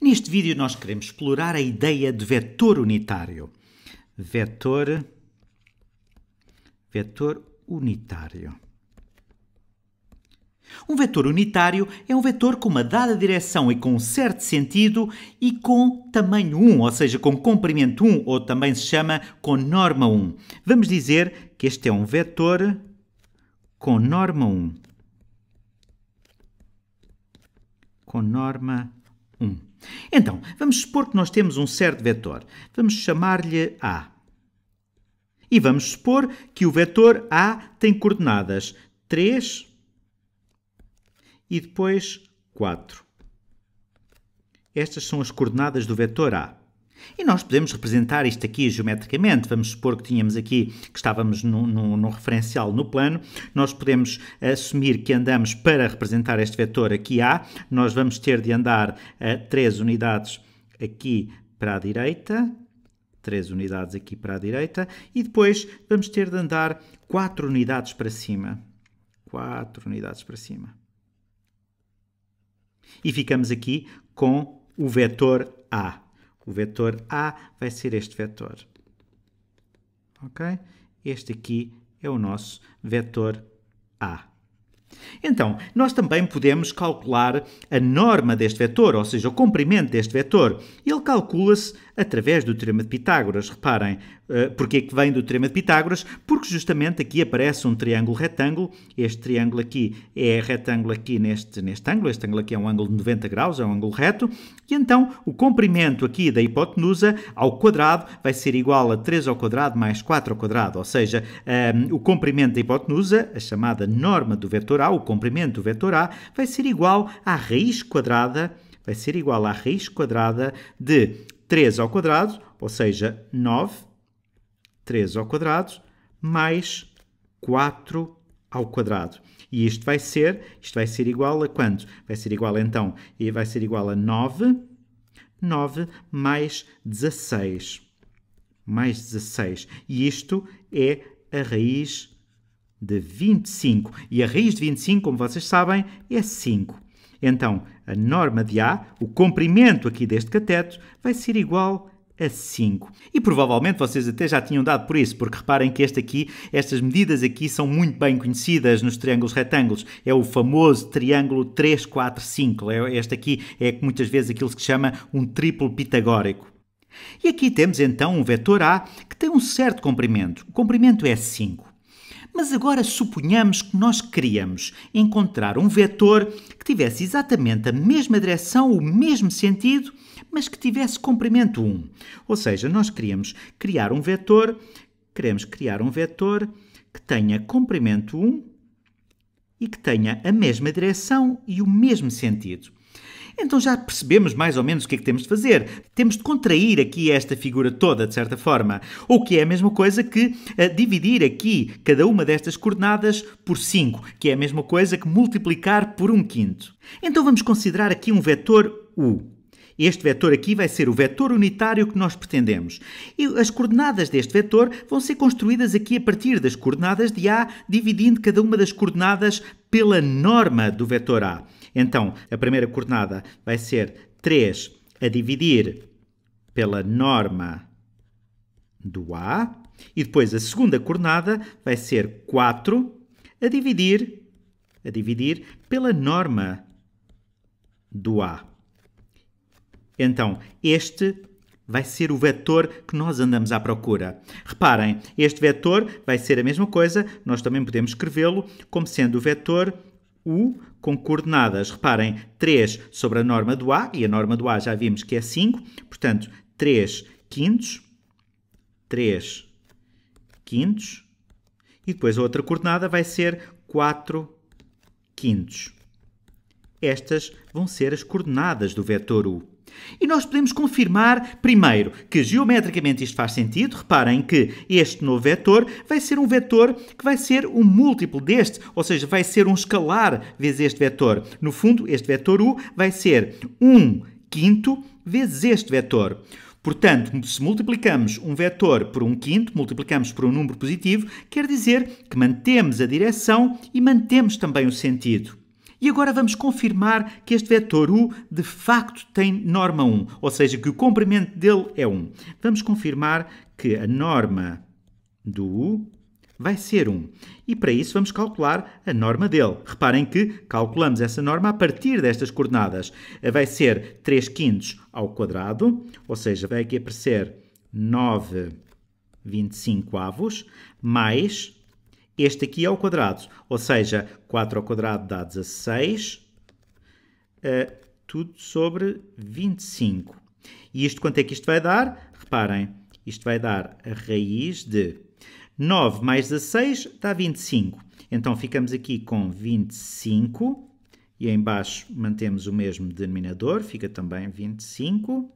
Neste vídeo nós queremos explorar a ideia de vetor unitário. Vetor, vetor unitário. Um vetor unitário é um vetor com uma dada direção e com um certo sentido e com tamanho 1, ou seja, com comprimento 1, ou também se chama com norma 1. Vamos dizer que este é um vetor com norma 1. Com norma 1. Hum. Então, vamos supor que nós temos um certo vetor. Vamos chamar-lhe A. E vamos supor que o vetor A tem coordenadas 3 e depois 4. Estas são as coordenadas do vetor A. E nós podemos representar isto aqui geometricamente. Vamos supor que tínhamos aqui, que estávamos num, referencial no plano. Nós podemos eh, assumir que andamos para representar este vetor aqui A. Nós vamos ter de andar a eh, 3 unidades aqui para a direita. 3 unidades aqui para a direita. E depois vamos ter de andar 4 unidades para cima. 4 unidades para cima. E ficamos aqui com o vetor A. O vetor A vai ser este vetor. Ok? Este aqui é o nosso vetor A. Então, nós também podemos calcular a norma deste vetor, ou seja, o comprimento deste vetor. Ele calcula-se através do teorema de Pitágoras. Reparem, é que vem do Teorema de Pitágoras? Porque justamente aqui aparece um triângulo retângulo. Este triângulo aqui é retângulo aqui neste, neste ângulo. Este ângulo aqui é um ângulo de 90 graus, é um ângulo reto. E então o comprimento aqui da hipotenusa ao quadrado vai ser igual a 3 ao quadrado mais 4 ao quadrado. Ou seja, um, ehm, o comprimento da hipotenusa, a chamada norma do vetor A, o comprimento do vetor A, vai ser igual à raiz quadrada, vai ser igual à raiz quadrada de 3 ao quadrado, ou seja, 9 3 ao quadrado mais 4 ao quadrado. E isto vai ser, isto vai ser igual a quanto? Vai ser igual então, e vai ser igual a 9, 9 mais 16. Mais 16. E isto é a raiz de 25. E a raiz de 25, como vocês sabem, é 5. Então, a norma de A, o comprimento aqui deste cateto, vai ser igual a a 5. E provavelmente vocês até já tinham dado por isso, porque reparem que este aqui, estas medidas aqui são muito bem conhecidas nos triângulos retângulos. É o famoso triângulo 3, 4, 5. Este aqui é muitas vezes aquilo que se chama um triplo pitagórico. E aqui temos então um vetor A que tem um certo comprimento. O comprimento é 5. Mas agora suponhamos que nós queríamos encontrar um vetor que tivesse exatamente a mesma direção, o mesmo sentido, mas que tivesse comprimento 1. Ou seja, nós queríamos criar um vetor, queremos criar um vetor que tenha comprimento 1 e que tenha a mesma direção e o mesmo sentido. Então já percebemos mais ou menos o que é que temos de fazer. Temos de contrair aqui esta figura toda, de certa forma. O que é a mesma coisa que eh, dividir aqui cada uma destas coordenadas por 5, que é a mesma coisa que multiplicar por um quinto. Então vamos considerar aqui um vetor u. Este vetor aqui vai ser o vetor unitário que nós pretendemos. E as coordenadas deste vetor vão ser construídas aqui a partir das coordenadas de A, dividindo cada uma das coordenadas pela norma do vetor A. Então, a primeira coordenada vai ser 3 a dividir pela norma do A. E depois a segunda coordenada vai ser 4 a dividir, a dividir pela norma do A. Então, este vai ser o vetor que nós andamos à procura. Reparem, este vetor vai ser a mesma coisa, nós também podemos escrevê-lo como sendo o vetor U com coordenadas, reparem, 3 sobre a norma do A, e a norma do A já vimos que é 5, portanto, 3 quintos, 3 quintos, e depois a outra coordenada vai ser 4 quintos. Estas vão ser as coordenadas do vetor U. E nós podemos confirmar, primeiro, que geometricamente isto faz sentido. Reparem que este novo vetor vai ser um vetor que vai ser um múltiplo deste, ou seja, vai ser um escalar vezes este vetor. No fundo, este vetor u vai ser 1 quinto vezes este vetor. Portanto, se multiplicamos um vetor por um quinto, multiplicamos por um número positivo, quer dizer que mantemos a direção e mantemos também o sentido. E agora vamos confirmar que este vetor u de facto tem norma 1, ou seja, que o comprimento dele é 1. Vamos confirmar que a norma do u vai ser 1. E para isso vamos calcular a norma dele. Reparem que calculamos essa norma a partir destas coordenadas. Vai ser 3 quintos ao quadrado, ou seja, vai aqui aparecer 9 25 avos, mais este aqui ao é quadrado. Ou seja, 4 ao quadrado dá 16, uh, eh, tudo sobre 25. E isto quanto é que isto vai dar? Reparem, isto vai dar a raiz de 9 mais 16 dá 25. Então ficamos aqui com 25 e em baixo mantemos o mesmo denominador, fica também 25.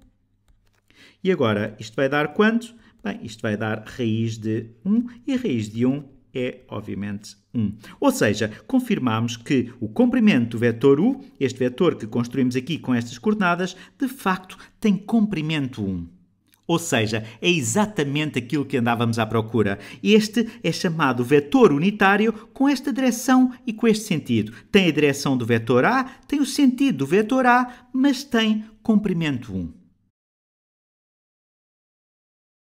E agora isto vai dar quanto? Bem, isto vai dar raiz de 1 e raiz de 1 é, obviamente, 1. Ou seja, confirmamos que o comprimento do vetor u, este vetor que construímos aqui com estas coordenadas, de facto tem comprimento 1. Ou seja, é exatamente aquilo que andávamos à procura. Este é chamado vetor unitário com esta direção e com este sentido. Tem a direção do vetor A, tem o sentido do vetor A, mas tem comprimento 1.